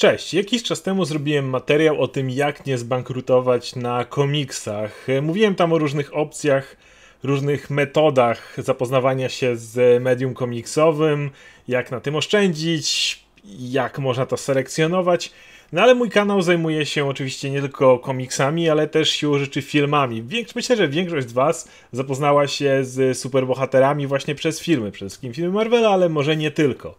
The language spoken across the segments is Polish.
Cześć, jakiś czas temu zrobiłem materiał o tym, jak nie zbankrutować na komiksach. Mówiłem tam o różnych opcjach, różnych metodach zapoznawania się z medium komiksowym, jak na tym oszczędzić, jak można to selekcjonować. No ale mój kanał zajmuje się oczywiście nie tylko komiksami, ale też siłą rzeczy filmami. myślę, że większość z Was zapoznała się z superbohaterami właśnie przez filmy, przede wszystkim filmy Marvela, ale może nie tylko.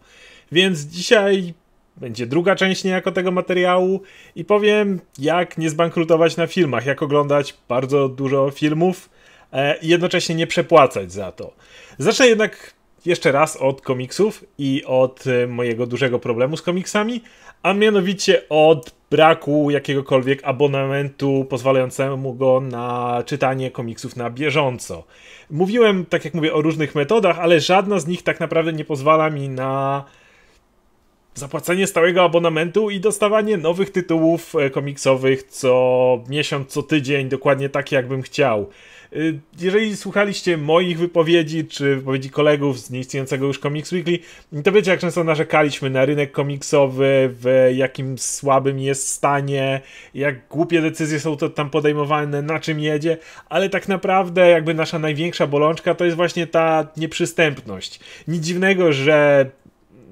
Więc dzisiaj będzie druga część niejako tego materiału i powiem, jak nie zbankrutować na filmach, jak oglądać bardzo dużo filmów e, i jednocześnie nie przepłacać za to. Zacznę jednak jeszcze raz od komiksów i od e, mojego dużego problemu z komiksami, a mianowicie od braku jakiegokolwiek abonamentu pozwalającemu go na czytanie komiksów na bieżąco. Mówiłem, tak jak mówię, o różnych metodach, ale żadna z nich tak naprawdę nie pozwala mi na zapłacenie stałego abonamentu i dostawanie nowych tytułów e, komiksowych co miesiąc, co tydzień, dokładnie tak jakbym chciał. E, jeżeli słuchaliście moich wypowiedzi, czy wypowiedzi kolegów z nieistniejącego już Comics Weekly, to wiecie, jak często narzekaliśmy na rynek komiksowy, w jakim słabym jest stanie, jak głupie decyzje są to tam podejmowane, na czym jedzie, ale tak naprawdę jakby nasza największa bolączka to jest właśnie ta nieprzystępność. Nic dziwnego, że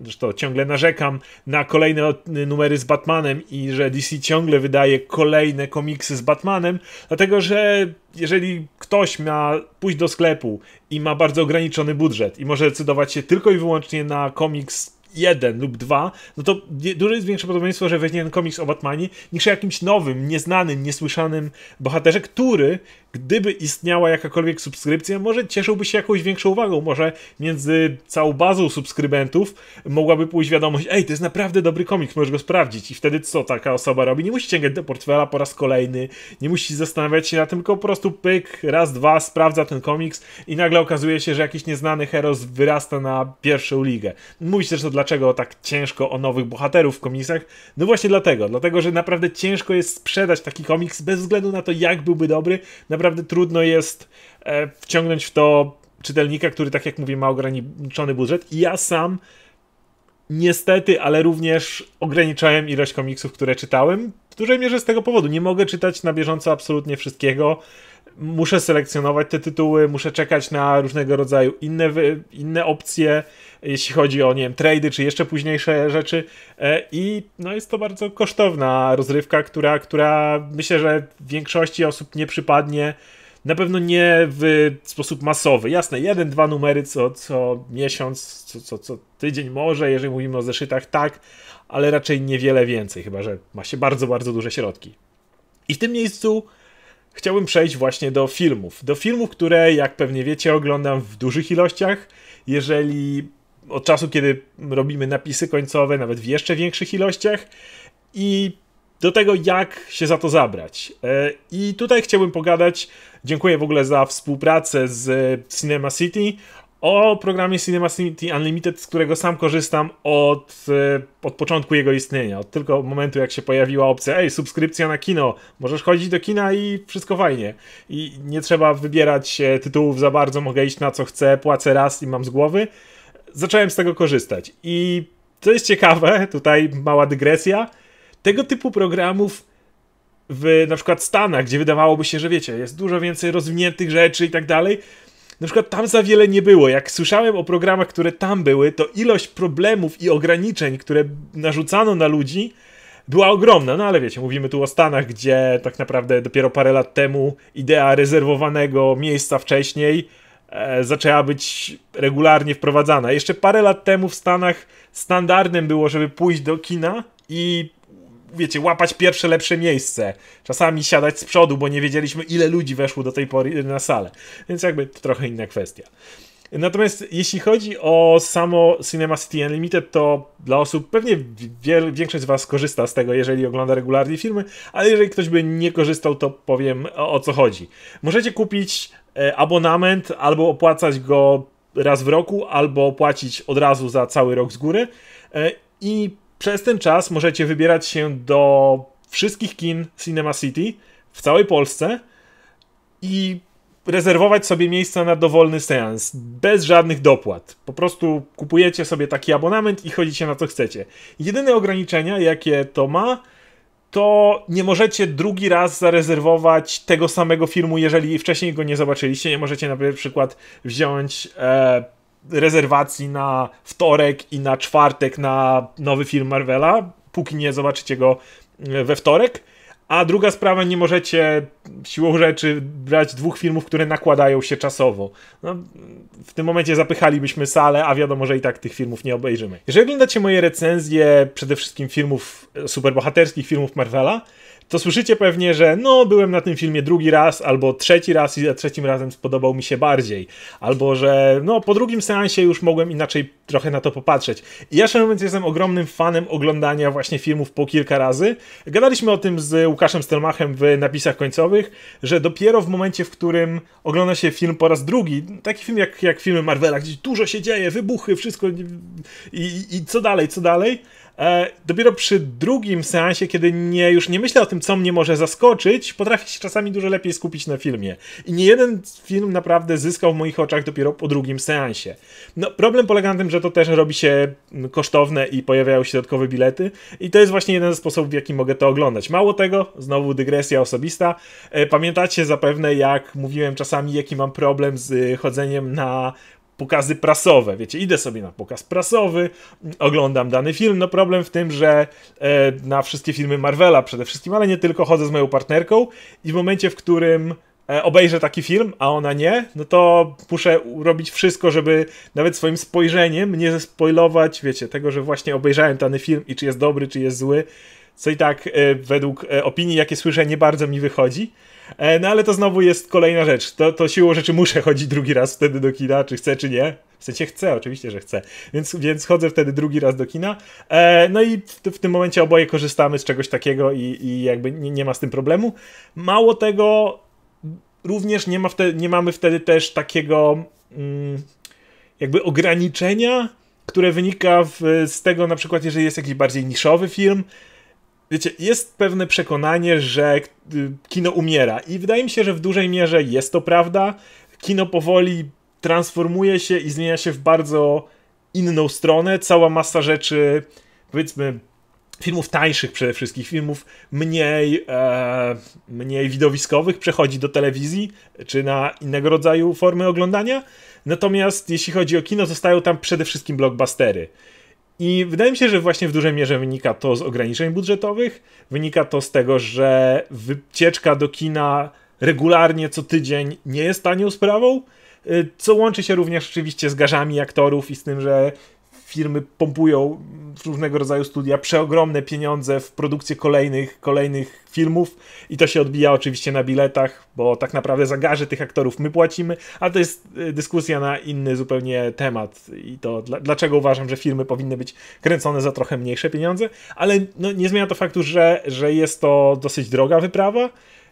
Zresztą ciągle narzekam na kolejne numery z Batmanem i że DC ciągle wydaje kolejne komiksy z Batmanem, dlatego że jeżeli ktoś ma pójść do sklepu i ma bardzo ograniczony budżet i może decydować się tylko i wyłącznie na komiks jeden lub dwa, no to dużo jest większe prawdopodobieństwo, że weźmie ten komiks o Batmanie niż o jakimś nowym, nieznanym, niesłyszanym bohaterze, który, gdyby istniała jakakolwiek subskrypcja, może cieszyłby się jakąś większą uwagą, może między całą bazą subskrybentów mogłaby pójść wiadomość, ej, to jest naprawdę dobry komiks, możesz go sprawdzić i wtedy co taka osoba robi? Nie musi sięgać do portfela po raz kolejny, nie musi zastanawiać się na tym, tylko po prostu pyk, raz, dwa, sprawdza ten komiks i nagle okazuje się, że jakiś nieznany heros wyrasta na pierwszą ligę. się, też to dla dlaczego tak ciężko o nowych bohaterów w komiksach? No właśnie dlatego, dlatego, że naprawdę ciężko jest sprzedać taki komiks bez względu na to, jak byłby dobry. Naprawdę trudno jest e, wciągnąć w to czytelnika, który, tak jak mówię, ma ograniczony budżet. I ja sam niestety, ale również ograniczałem ilość komiksów, które czytałem. W dużej mierze z tego powodu. Nie mogę czytać na bieżąco absolutnie wszystkiego muszę selekcjonować te tytuły, muszę czekać na różnego rodzaju inne, inne opcje, jeśli chodzi o, nie wiem, trady czy jeszcze późniejsze rzeczy e, i no jest to bardzo kosztowna rozrywka, która, która myślę, że większości osób nie przypadnie na pewno nie w sposób masowy. Jasne, jeden, dwa numery co, co miesiąc, co, co, co tydzień może, jeżeli mówimy o zeszytach, tak, ale raczej niewiele więcej, chyba że ma się bardzo, bardzo duże środki. I w tym miejscu chciałbym przejść właśnie do filmów. Do filmów, które, jak pewnie wiecie, oglądam w dużych ilościach. Jeżeli od czasu, kiedy robimy napisy końcowe, nawet w jeszcze większych ilościach. I do tego, jak się za to zabrać. E, I tutaj chciałbym pogadać. Dziękuję w ogóle za współpracę z Cinema City o programie Cinema Unlimited, z którego sam korzystam od, e, od początku jego istnienia, od tylko momentu jak się pojawiła opcja ej, subskrypcja na kino, możesz chodzić do kina i wszystko fajnie. I nie trzeba wybierać e, tytułów za bardzo, mogę iść na co chcę, płacę raz i mam z głowy. Zacząłem z tego korzystać i co jest ciekawe, tutaj mała dygresja, tego typu programów w na przykład Stanach, gdzie wydawałoby się, że wiecie, jest dużo więcej rozwiniętych rzeczy i tak dalej, na przykład tam za wiele nie było. Jak słyszałem o programach, które tam były, to ilość problemów i ograniczeń, które narzucano na ludzi, była ogromna. No ale wiecie, mówimy tu o Stanach, gdzie tak naprawdę dopiero parę lat temu idea rezerwowanego miejsca wcześniej e, zaczęła być regularnie wprowadzana. Jeszcze parę lat temu w Stanach standardem było, żeby pójść do kina i wiecie, łapać pierwsze lepsze miejsce. Czasami siadać z przodu, bo nie wiedzieliśmy, ile ludzi weszło do tej pory na salę. Więc jakby to trochę inna kwestia. Natomiast jeśli chodzi o samo Cinema City Unlimited, to dla osób, pewnie wiel, większość z Was korzysta z tego, jeżeli ogląda regularnie filmy, ale jeżeli ktoś by nie korzystał, to powiem o, o co chodzi. Możecie kupić e, abonament albo opłacać go raz w roku, albo płacić od razu za cały rok z góry. E, I przez ten czas możecie wybierać się do wszystkich kin Cinema City w całej Polsce i rezerwować sobie miejsca na dowolny seans, bez żadnych dopłat. Po prostu kupujecie sobie taki abonament i chodzicie na co chcecie. Jedyne ograniczenia, jakie to ma, to nie możecie drugi raz zarezerwować tego samego filmu, jeżeli wcześniej go nie zobaczyliście. Nie możecie na przykład wziąć e, rezerwacji na wtorek i na czwartek na nowy film Marvela, póki nie zobaczycie go e, we wtorek. A druga sprawa, nie możecie siłą rzeczy brać dwóch filmów, które nakładają się czasowo. No, w tym momencie zapychalibyśmy salę, a wiadomo, że i tak tych filmów nie obejrzymy. Jeżeli oglądacie moje recenzje, przede wszystkim filmów e, superbohaterskich, filmów Marvela, to słyszycie pewnie, że no, byłem na tym filmie drugi raz albo trzeci raz i za trzecim razem spodobał mi się bardziej. Albo że no, po drugim seansie już mogłem inaczej trochę na to popatrzeć. I ja szczerze mówiąc jestem ogromnym fanem oglądania właśnie filmów po kilka razy. Gadaliśmy o tym z Łukaszem Stelmachem w napisach końcowych, że dopiero w momencie, w którym ogląda się film po raz drugi, taki film jak, jak filmy Marvela, gdzie dużo się dzieje, wybuchy, wszystko i, i, i co dalej, co dalej, E, dopiero przy drugim seansie, kiedy nie, już nie myślę o tym, co mnie może zaskoczyć, potrafię się czasami dużo lepiej skupić na filmie. I nie jeden film naprawdę zyskał w moich oczach dopiero po drugim seansie. No, problem polega na tym, że to też robi się mm, kosztowne i pojawiają się dodatkowe bilety. I to jest właśnie jeden ze sposobów, w jaki mogę to oglądać. Mało tego, znowu dygresja osobista. E, pamiętacie zapewne, jak mówiłem czasami, jaki mam problem z e, chodzeniem na pokazy prasowe. Wiecie, idę sobie na pokaz prasowy, oglądam dany film. No problem w tym, że e, na wszystkie filmy Marvela przede wszystkim, ale nie tylko, chodzę z moją partnerką i w momencie, w którym e, obejrzę taki film, a ona nie, no to muszę robić wszystko, żeby nawet swoim spojrzeniem nie zespoilować, wiecie, tego, że właśnie obejrzałem dany film i czy jest dobry, czy jest zły, co i tak e, według e, opinii, jakie słyszę, nie bardzo mi wychodzi. E, no ale to znowu jest kolejna rzecz. To, to siłą rzeczy muszę chodzić drugi raz wtedy do kina, czy chcę, czy nie. W sensie chcę, oczywiście, że chcę. Więc, więc chodzę wtedy drugi raz do kina. E, no i w, w, tym momencie oboje korzystamy z czegoś takiego i, i jakby nie, nie ma z tym problemu. Mało tego, również nie, ma nie mamy wtedy też takiego mm, jakby ograniczenia które wynika w, z tego na przykład, jeżeli jest jakiś bardziej niszowy film, wiecie, jest pewne przekonanie, że y, kino umiera. I wydaje mi się, że w dużej mierze jest to prawda. Kino powoli transformuje się i zmienia się w bardzo inną stronę. Cała masa rzeczy, powiedzmy, filmów tańszych przede wszystkim, filmów mniej, e, mniej widowiskowych przechodzi do telewizji czy na innego rodzaju formy oglądania. Natomiast jeśli chodzi o kino, zostają tam przede wszystkim blockbustery. I wydaje mi się, że właśnie w dużej mierze wynika to z ograniczeń budżetowych, wynika to z tego, że wycieczka do kina regularnie co tydzień nie jest tanią sprawą, y, co łączy się również oczywiście z garzami aktorów i z tym, że firmy pompują w różnego rodzaju studia przeogromne pieniądze w produkcję kolejnych, kolejnych filmów i to się odbija oczywiście na biletach, bo tak naprawdę za garze tych aktorów my płacimy, a to jest y, dyskusja na inny zupełnie temat i to dla, dlaczego uważam, że firmy powinny być kręcone za trochę mniejsze pieniądze, ale no, nie zmienia to faktu, że, że jest to dosyć droga wyprawa,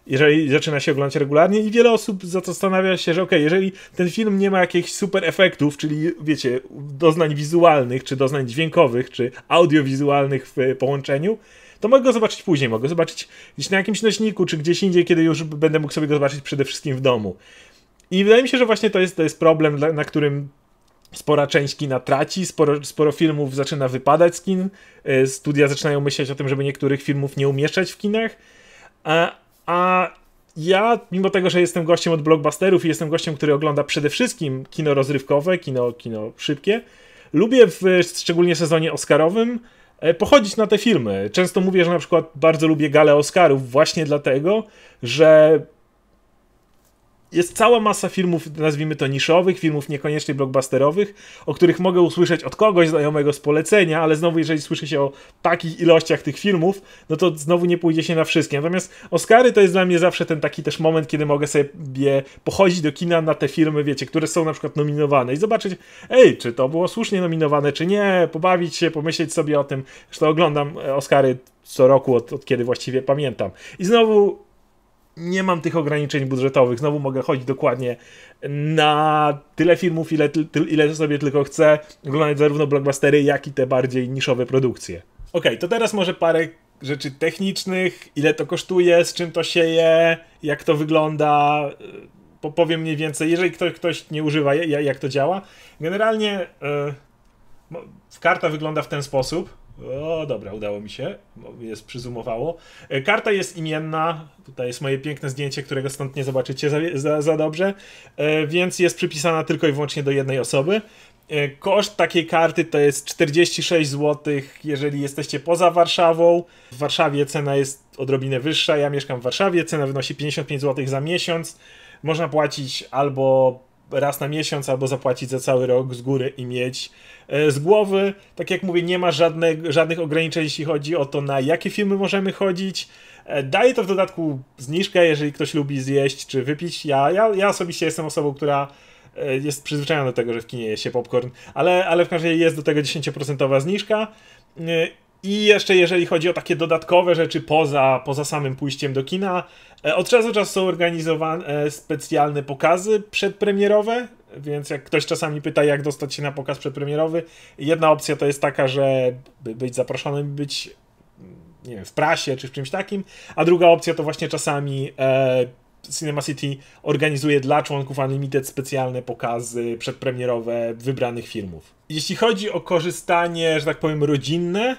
jeżeli zaczyna się oglądać regularnie i wiele osób zastanawia się, że ok, jeżeli ten film nie ma jakichś super efektów, czyli wiecie, doznań wizualnych, czy doznań dźwiękowych, czy audiowizualnych w połączeniu, to mogę go zobaczyć później, mogę zobaczyć gdzieś na jakimś nośniku, czy gdzieś indziej, kiedy już będę mógł sobie go zobaczyć przede wszystkim w domu. I wydaje mi się, że właśnie to jest, to jest problem, na którym spora część kina traci, sporo, sporo filmów zaczyna wypadać z kin, e, studia zaczynają myśleć o tym, żeby niektórych filmów nie umieszczać w kinach, a, a ja, mimo tego, że jestem gościem od blockbusterów i jestem gościem, który ogląda przede wszystkim kino rozrywkowe, kino, kino szybkie, lubię w szczególnie sezonie Oscarowym e, pochodzić na te filmy. Często mówię, że na przykład bardzo lubię galę Oscarów właśnie dlatego, że jest cała masa filmów, nazwijmy to niszowych, filmów niekoniecznie blockbusterowych, o których mogę usłyszeć od kogoś znajomego z polecenia, ale znowu jeżeli słyszy się o takich ilościach tych filmów, no to znowu nie pójdzie się na wszystkie. Natomiast Oscary to jest dla mnie zawsze ten taki też moment, kiedy mogę sobie pochodzić do kina na te filmy, wiecie, które są na przykład nominowane i zobaczyć, ej, czy to było słusznie nominowane, czy nie, pobawić się, pomyśleć sobie o tym, że to oglądam e, Oscary co roku, od, od kiedy właściwie pamiętam. I znowu nie mam tych ograniczeń budżetowych, znowu mogę chodzić dokładnie na tyle filmów, ile, ile sobie tylko chcę, oglądać zarówno blockbustery, jak i te bardziej niszowe produkcje. Ok, to teraz może parę rzeczy technicznych, ile to kosztuje, z czym to się je, jak to wygląda, y, powiem mniej więcej, jeżeli ktoś, ktoś nie używa, jak to działa. Generalnie yy, karta wygląda w ten sposób, o, dobra, udało mi się. Jest przyzumowało. E, karta jest imienna. Tutaj jest moje piękne zdjęcie, którego stąd nie zobaczycie za, za, za dobrze. E, więc jest przypisana tylko i wyłącznie do jednej osoby. E, koszt takiej karty to jest 46 zł, jeżeli jesteście poza Warszawą. W Warszawie cena jest odrobinę wyższa. Ja mieszkam w Warszawie, cena wynosi 55 zł za miesiąc. Można płacić albo raz na miesiąc albo zapłacić za cały rok z góry i mieć e, z głowy. Tak jak mówię, nie ma żadne, żadnych ograniczeń, jeśli chodzi o to, na jakie filmy możemy chodzić. E, Daje to w dodatku zniżkę, jeżeli ktoś lubi zjeść czy wypić. Ja, ja, ja osobiście jestem osobą, która e, jest przyzwyczajona do tego, że w kinie je się popcorn, ale, ale w każdym razie jest do tego 10% zniżka i jeszcze jeżeli chodzi o takie dodatkowe rzeczy poza, poza samym pójściem do kina, e, od czasu do czasu są organizowane e, specjalne pokazy przedpremierowe, więc jak ktoś czasami pyta, jak dostać się na pokaz przedpremierowy, jedna opcja to jest taka, że być zaproszonym, być mm, nie wiem, w prasie czy w czymś takim, a druga opcja to właśnie czasami e, Cinema City organizuje dla członków Unlimited specjalne pokazy przedpremierowe wybranych filmów. Jeśli chodzi o korzystanie, że tak powiem, rodzinne,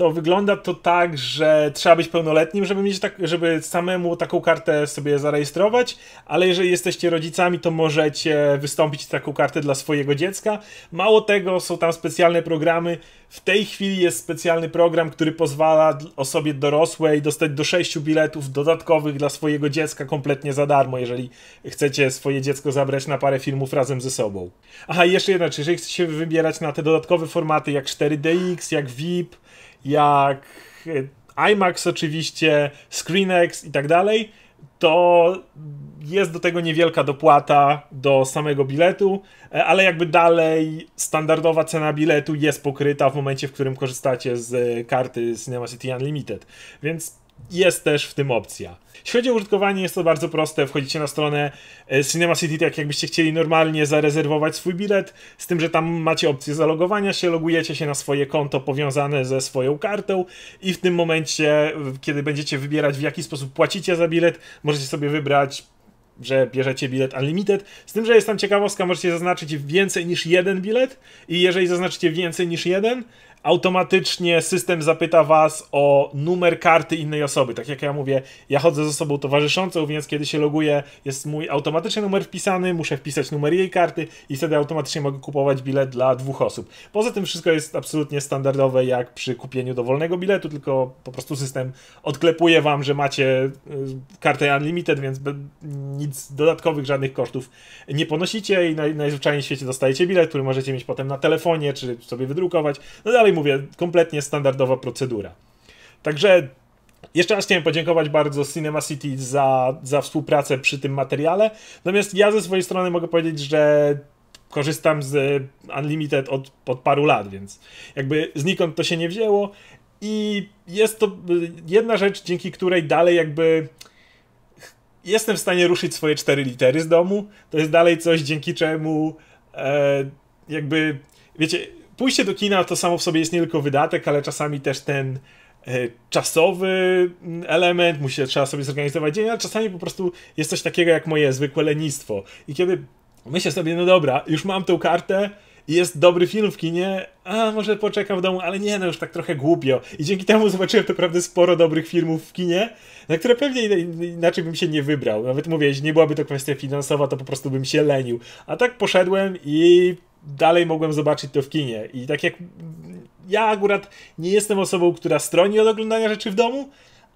to wygląda to tak, że trzeba być pełnoletnim, żeby mieć tak, żeby samemu taką kartę sobie zarejestrować, ale jeżeli jesteście rodzicami, to możecie wystąpić taką kartę dla swojego dziecka. Mało tego, są tam specjalne programy. W tej chwili jest specjalny program, który pozwala osobie dorosłej dostać do sześciu biletów dodatkowych dla swojego dziecka kompletnie za darmo, jeżeli chcecie swoje dziecko zabrać na parę filmów razem ze sobą. Aha, jeszcze jedna rzecz, jeżeli chcecie wybierać na te dodatkowe formaty jak 4DX, jak VIP, jak e, IMAX oczywiście, ScreenX i tak dalej, to jest do tego niewielka dopłata do samego biletu, e, ale jakby dalej standardowa cena biletu jest pokryta w momencie, w którym korzystacie z e, karty Cinema City Unlimited. Więc jest też w tym opcja. Jeśli chodzi o użytkowanie, jest to bardzo proste. Wchodzicie na stronę e, Cinema City, tak jakbyście chcieli normalnie zarezerwować swój bilet, z tym, że tam macie opcję zalogowania się, logujecie się na swoje konto powiązane ze swoją kartą i w tym momencie, kiedy będziecie wybierać w jaki sposób płacicie za bilet, możecie sobie wybrać że bierzecie bilet unlimited, z tym, że jest tam ciekawostka, możecie zaznaczyć więcej niż jeden bilet i jeżeli zaznaczycie więcej niż jeden, automatycznie system zapyta was o numer karty innej osoby. Tak jak ja mówię, ja chodzę z osobą towarzyszącą, więc kiedy się loguję, jest mój automatyczny numer wpisany, muszę wpisać numer jej karty i wtedy automatycznie mogę kupować bilet dla dwóch osób. Poza tym wszystko jest absolutnie standardowe jak przy kupieniu dowolnego biletu, tylko po prostu system odklepuje wam, że macie y, kartę Unlimited, więc nic dodatkowych, żadnych kosztów nie ponosicie i naj, najzwyczajniej w świecie dostajecie bilet, który możecie mieć potem na telefonie, czy sobie wydrukować. No dalej dalej mówię, kompletnie standardowa procedura. Także jeszcze raz chciałem podziękować bardzo Cinema City za, za współpracę przy tym materiale. Natomiast ja ze swojej strony mogę powiedzieć, że korzystam z Unlimited od, od paru lat, więc jakby znikąd to się nie wzięło. I jest to jedna rzecz, dzięki której dalej jakby jestem w stanie ruszyć swoje cztery litery z domu. To jest dalej coś, dzięki czemu e, jakby, wiecie, pójście do kina to samo w sobie jest nie tylko wydatek, ale czasami też ten e, czasowy element, musi, trzeba sobie zorganizować dzień, ale czasami po prostu jest coś takiego jak moje zwykłe lenistwo. I kiedy myślę sobie, no dobra, już mam tą kartę, jest dobry film w kinie, a może poczekam w domu, ale nie, no już tak trochę głupio. I dzięki temu zobaczyłem naprawdę sporo dobrych filmów w kinie, na które pewnie inaczej bym się nie wybrał. Nawet mówię, jeśli nie byłaby to kwestia finansowa, to po prostu bym się lenił. A tak poszedłem i dalej mogłem zobaczyć to w kinie. I tak jak ja akurat nie jestem osobą, która stroni od oglądania rzeczy w domu,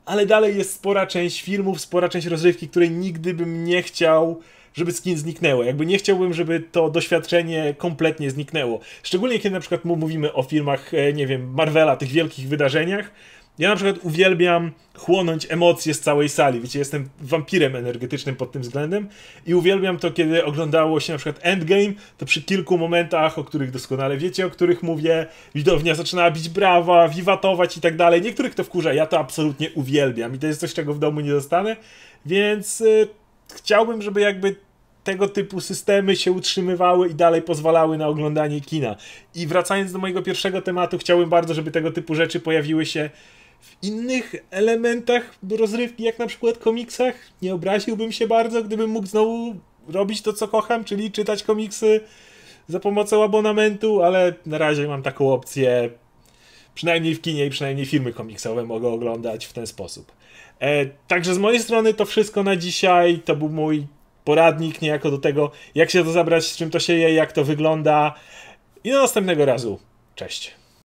ale dalej jest spora część filmów, spora część rozrywki, której nigdy bym nie chciał, żeby skin zniknęło. Jakby nie chciałbym, żeby to doświadczenie kompletnie zniknęło. Szczególnie kiedy na przykład mówimy o filmach, e, nie wiem, Marvela, tych wielkich wydarzeniach, ja na przykład uwielbiam chłonąć emocje z całej sali. Wiecie, jestem wampirem energetycznym pod tym względem i uwielbiam to, kiedy oglądało się na przykład Endgame, to przy kilku momentach, o których doskonale wiecie, o których mówię, widownia zaczynała bić brawa, wiwatować i tak dalej. Niektórych to wkurza, ja to absolutnie uwielbiam i to jest coś, czego w domu nie dostanę, więc y, chciałbym, żeby jakby tego typu systemy się utrzymywały i dalej pozwalały na oglądanie kina. I wracając do mojego pierwszego tematu, chciałbym bardzo, żeby tego typu rzeczy pojawiły się w innych elementach rozrywki, jak na przykład komiksach, nie obraziłbym się bardzo, gdybym mógł znowu robić to, co kocham, czyli czytać komiksy za pomocą abonamentu, ale na razie mam taką opcję. Przynajmniej w kinie i przynajmniej filmy komiksowe mogę oglądać w ten sposób. E, także z mojej strony to wszystko na dzisiaj. To był mój poradnik niejako do tego, jak się to zabrać, z czym to się je, jak to wygląda. I do następnego razu. Cześć.